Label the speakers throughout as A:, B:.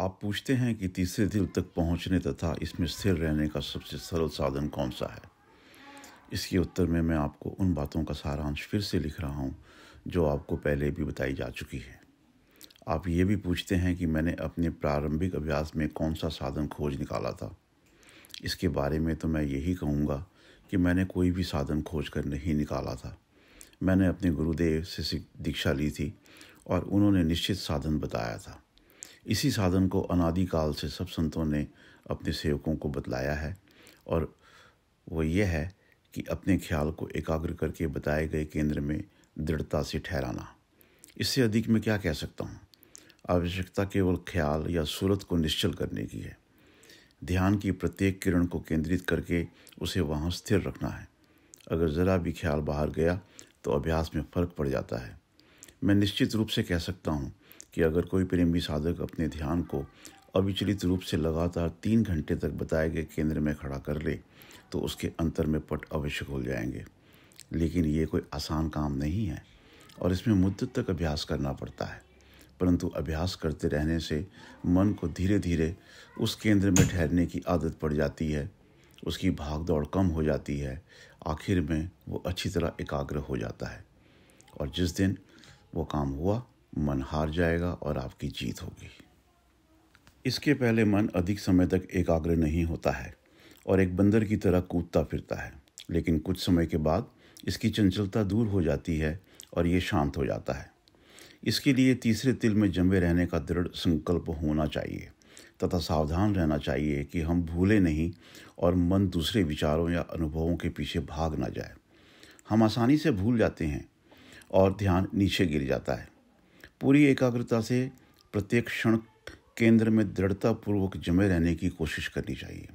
A: आप पूछते हैं कि तीसरे दिल तक पहुंचने तथा इसमें स्थिर रहने का सबसे सरल साधन कौन सा है इसके उत्तर में मैं आपको उन बातों का सारांश फिर से लिख रहा हूँ जो आपको पहले भी बताई जा चुकी है आप ये भी पूछते हैं कि मैंने अपने प्रारंभिक अभ्यास में कौन सा साधन खोज निकाला था इसके बारे में तो मैं यही कहूँगा कि मैंने कोई भी साधन खोज कर नहीं निकाला था मैंने अपने गुरुदेव से दीक्षा ली थी और उन्होंने निश्चित साधन बताया था इसी साधन को अनादिकाल से सब संतों ने अपने सेवकों को बतलाया है और वो ये है कि अपने ख्याल को एकाग्र करके बताए गए केंद्र में दृढ़ता से ठहराना इससे अधिक मैं क्या कह सकता हूँ आवश्यकता केवल ख्याल या सूरत को निश्चल करने की है ध्यान की प्रत्येक किरण को केंद्रित करके उसे वहाँ स्थिर रखना है अगर ज़रा भी ख्याल बाहर गया तो अभ्यास में फ़र्क पड़ जाता है मैं निश्चित रूप से कह सकता हूँ कि अगर कोई प्रेमी साधक अपने ध्यान को अविचलित रूप से लगातार तीन घंटे तक बताए गए केंद्र में खड़ा कर ले तो उसके अंतर में पट अवश्य खोल जाएंगे लेकिन ये कोई आसान काम नहीं है और इसमें मुद्दत तक अभ्यास करना पड़ता है परंतु अभ्यास करते रहने से मन को धीरे धीरे उस केंद्र में ठहरने की आदत पड़ जाती है उसकी भाग दौड़ कम हो जाती है आखिर में वो अच्छी तरह एकाग्र हो जाता है और जिस दिन वो काम हुआ मन हार जाएगा और आपकी जीत होगी इसके पहले मन अधिक समय तक एकाग्र नहीं होता है और एक बंदर की तरह कूदता फिरता है लेकिन कुछ समय के बाद इसकी चंचलता दूर हो जाती है और ये शांत हो जाता है इसके लिए तीसरे तिल में जमे रहने का दृढ़ संकल्प होना चाहिए तथा सावधान रहना चाहिए कि हम भूले नहीं और मन दूसरे विचारों या अनुभवों के पीछे भाग ना जाए हम आसानी से भूल जाते हैं और ध्यान नीचे गिर जाता है पूरी एकाग्रता से प्रत्येक क्षण केंद्र में दृढ़तापूर्वक जमे रहने की कोशिश करनी चाहिए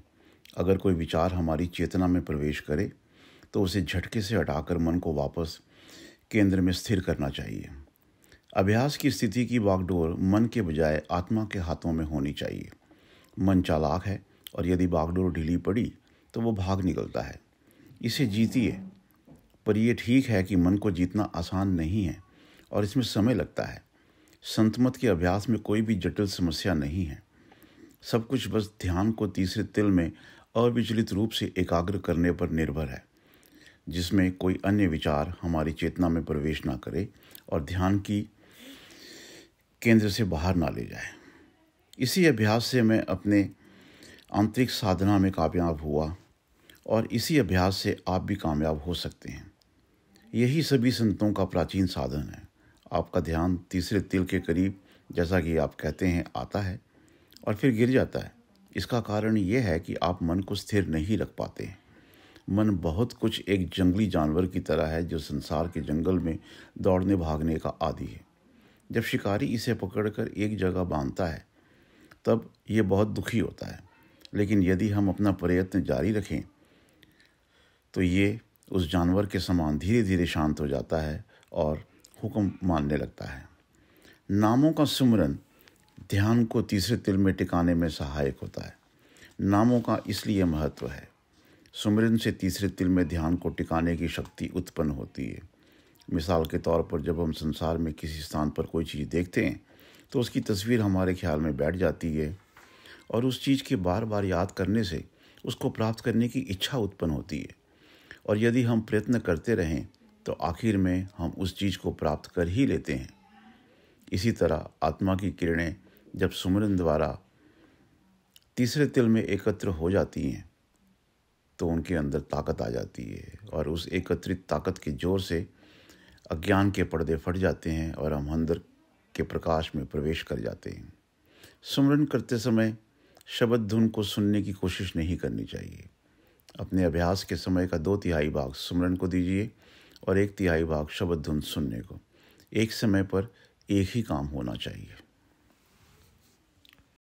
A: अगर कोई विचार हमारी चेतना में प्रवेश करे तो उसे झटके से हटाकर मन को वापस केंद्र में स्थिर करना चाहिए अभ्यास की स्थिति की बागडोर मन के बजाय आत्मा के हाथों में होनी चाहिए मन चालाक है और यदि बागडोर ढीली पड़ी तो वो भाग निकलता है इसे जीतिए पर यह ठीक है कि मन को जीतना आसान नहीं है और इसमें समय लगता है संतमत के अभ्यास में कोई भी जटिल समस्या नहीं है सब कुछ बस ध्यान को तीसरे तिल में अविचलित रूप से एकाग्र करने पर निर्भर है जिसमें कोई अन्य विचार हमारी चेतना में प्रवेश ना करे और ध्यान की केंद्र से बाहर ना ले जाए इसी अभ्यास से मैं अपने आंतरिक साधना में कामयाब हुआ और इसी अभ्यास से आप भी कामयाब हो सकते हैं यही सभी संतों का प्राचीन साधन है आपका ध्यान तीसरे तिल के करीब जैसा कि आप कहते हैं आता है और फिर गिर जाता है इसका कारण यह है कि आप मन को स्थिर नहीं रख पाते हैं मन बहुत कुछ एक जंगली जानवर की तरह है जो संसार के जंगल में दौड़ने भागने का आदि है जब शिकारी इसे पकड़कर एक जगह बांधता है तब ये बहुत दुखी होता है लेकिन यदि हम अपना प्रयत्न जारी रखें तो ये उस जानवर के समान धीरे धीरे शांत हो जाता है और हुक्म मानने लगता है नामों का सुमरन ध्यान को तीसरे तिल में टिकाने में सहायक होता है नामों का इसलिए महत्व है सुमरन से तीसरे तिल में ध्यान को टिकाने की शक्ति उत्पन्न होती है मिसाल के तौर पर जब हम संसार में किसी स्थान पर कोई चीज़ देखते हैं तो उसकी तस्वीर हमारे ख्याल में बैठ जाती है और उस चीज़ के बार बार याद करने से उसको प्राप्त करने की इच्छा उत्पन्न होती है और यदि हम प्रयत्न करते रहें तो आखिर में हम उस चीज़ को प्राप्त कर ही लेते हैं इसी तरह आत्मा की किरणें जब सुमरन द्वारा तीसरे तिल में एकत्र हो जाती हैं तो उनके अंदर ताकत आ जाती है और उस एकत्रित ताकत के जोर से अज्ञान के पर्दे फट जाते हैं और हम अंदर के प्रकाश में प्रवेश कर जाते हैं सुमरन करते समय शब्द धुन को सुनने की कोशिश नहीं करनी चाहिए अपने अभ्यास के समय का दो तिहाई भाग सुमरन को दीजिए और एक तिहाई भाग शब्द धुन सुनने को एक समय पर एक ही काम होना चाहिए